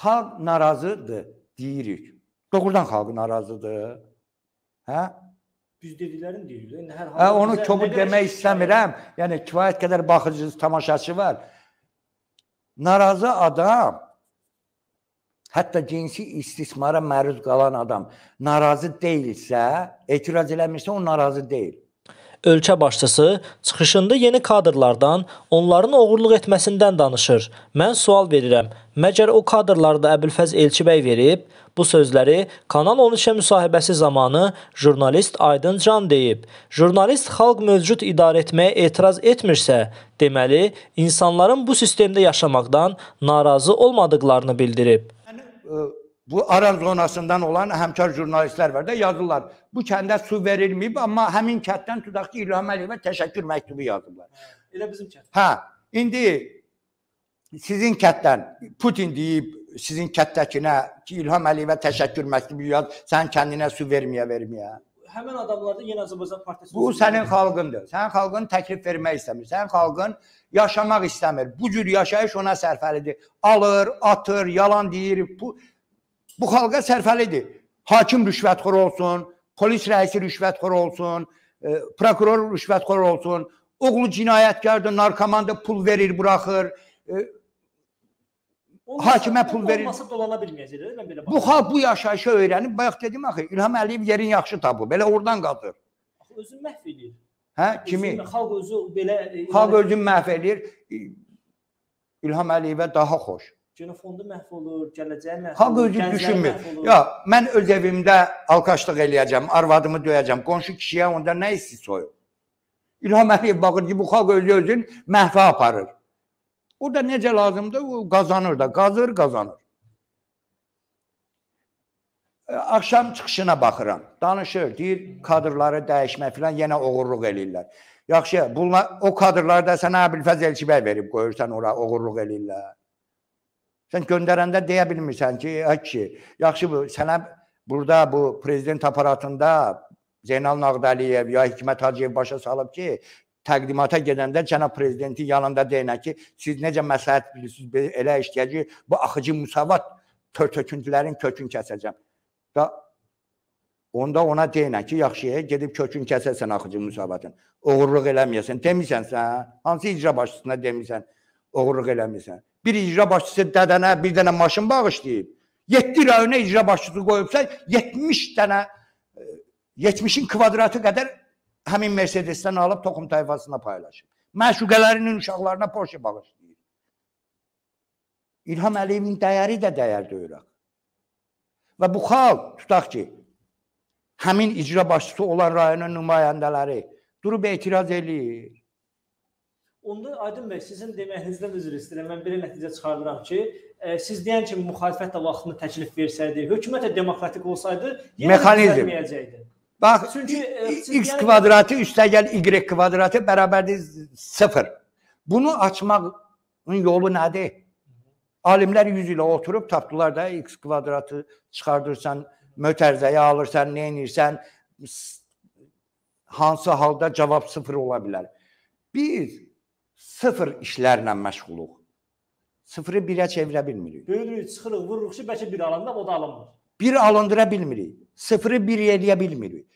xalq narazıdır deyirik. Doğrudan xalq narazıdır. Hə? Düz dediklərini deyir. İndi hər hal. Hə, onu kobud demək istəmirəm. Yəni kifayət qədər baxıcısı, tamaşaçı var. Narazı adam hətta cinsi istismara məruz qalan adam narazı deyilsə, etiraz eləmirsə o narazı deyil. Ölkə başçısı çıxışında yeni kadrlardan, onların oğurluq etməsindən danışır. Mən sual verirəm, məgər o kadrlarda Əbülfəz Elçibəy verib? Bu sözləri Kanal 13-ə müsahibəsi zamanı jurnalist Aydın Can deyib. Jurnalist xalq mövcud idarə etməyə etiraz etmirsə, deməli, insanların bu sistemdə yaşamaqdan narazı olmadıqlarını bildirib. Yəni, bu Aran zonasından olan həmkar jurnalistlər var da yazırlar. Bu kəndə su verilməyib, amma həmin kənddən tutaq ki, İlham Əliyevə təşəkkür məktubu yazıblar. Hə, elə bizim kənd. Hə, indi sizin kənddən Putin deyib sizin kənddəkinə ki, İlham Əliyevə təşəkkür məktubu yaz, sən kəndinə su verməyə verməyə. Həmin adamlarda yenə Azərbaycan partiyası. Bu sənin xalqındır. Sənin xalqın təklif vermək istəmir. Sənin xalqın yaşamaq istəmir. Bu cür yaşayış ona sərfəlidir. Alır, atır, yalan deyir. Bu Bu xalqa sərfəlidir. Hakim rüşvətxor olsun, polis rəisi rüşvətxor olsun, e, prokuror rüşvətxor olsun, oğlu cinayətkardır, narkomanda pul verir, buraxır. E, Olmasa, hakimə pul verir. Olmasa dolana bilməyəcək də mən belə. Bu xalq bu yaşayışı öyrənib, bayaq dedim axı, İlham Əliyev yerin yaxşı tapıb, belə oradan qalır. Axı özünü məhv edir. Hə, kimi? Xalq özü belə e, Xalq özünü məhv edir. İlham Əliyevə daha xoş genofondu məhv olur, gələcəyi məhv olur. Xalq özü düşünmür. Ya, mən öz evimdə alqaçlıq eləyəcəm, arvadımı döyəcəm, qonşu kişiyə onda nə hissi soyur? İlham Əliyev baxır ki, bu xalq özü özün məhvə aparır. O da necə lazımdır, o qazanır da, qazır, qazanır. E, axşam çıxışına baxıram. Danışır, deyir, kadrları dəyişmək filan yenə oğurluq eləyirlər. Yaxşı, bunlar o kadrları da sənə Əbilfəz Elçibəy verib qoyursan ora oğurluq eləyirlər. Sən göndərəndə deyə bilmirsən ki, ay kişi, yaxşı bu sənə burada bu prezident aparatında Zeynal Nağdəliyev ya Hikmət Hacıyev başa salıb ki, təqdimata gedəndə cənab prezidentin yanında deyinə ki, siz necə məsləhət bilirsiniz, elə işləyəcək, bu axıcı musavat tör-töküntülərin kökünü kəsəcəm. Da onda ona deyinə ki, yaxşıya gedib kökünü kəsəsən axıcı musavatın. Oğurluq eləməyəsən. Demisən sən, hansı icra başçısına demisən, oğurluq eləmirsən bir icra başçısı dədənə bir dənə maşın bağışlayıb. 7 rayona icra başçısı qoyubsa 70 dənə 70-in e, kvadratı qədər həmin Mercedesdən alıb toxum tayfasına paylaşıb. Məşuqələrinin uşaqlarına Porsche bağışlayır. İlham Əliyevin dəyəri də dəyər döyürək. Və bu xalq, tutaq ki, həmin icra başçısı olan rayonun nümayəndələri durub etiraz eləyir. Onda Aydın bəy, sizin deməyinizdən üzr istəyirəm. Mən belə nəticə çıxardıram ki, ə, e, siz deyən kimi müxalifət də vaxtında təklif versəydi, hökumət də demokratik olsaydı, mexanizm Bax, çünki ə, e, x yəni kvadratı üstəgəl y kvadratı bərabərdir 0. Bunu açmağın yolu nədir? Alimlər 100 ilə oturub tapdılar da x kvadratı çıxardırsan, mötərizəyə alırsan, nə edirsən, hansı halda cavab 0 ola bilər. Biz sıfır işlərlə məşğuluq. Sıfırı birə çevirə bilmirik. Böyüdürük, çıxırıq, vururuq ki, bəlkə bir alanda o da alınmır. Bir alındıra bilmirik. Sıfırı bir eləyə bilmirik.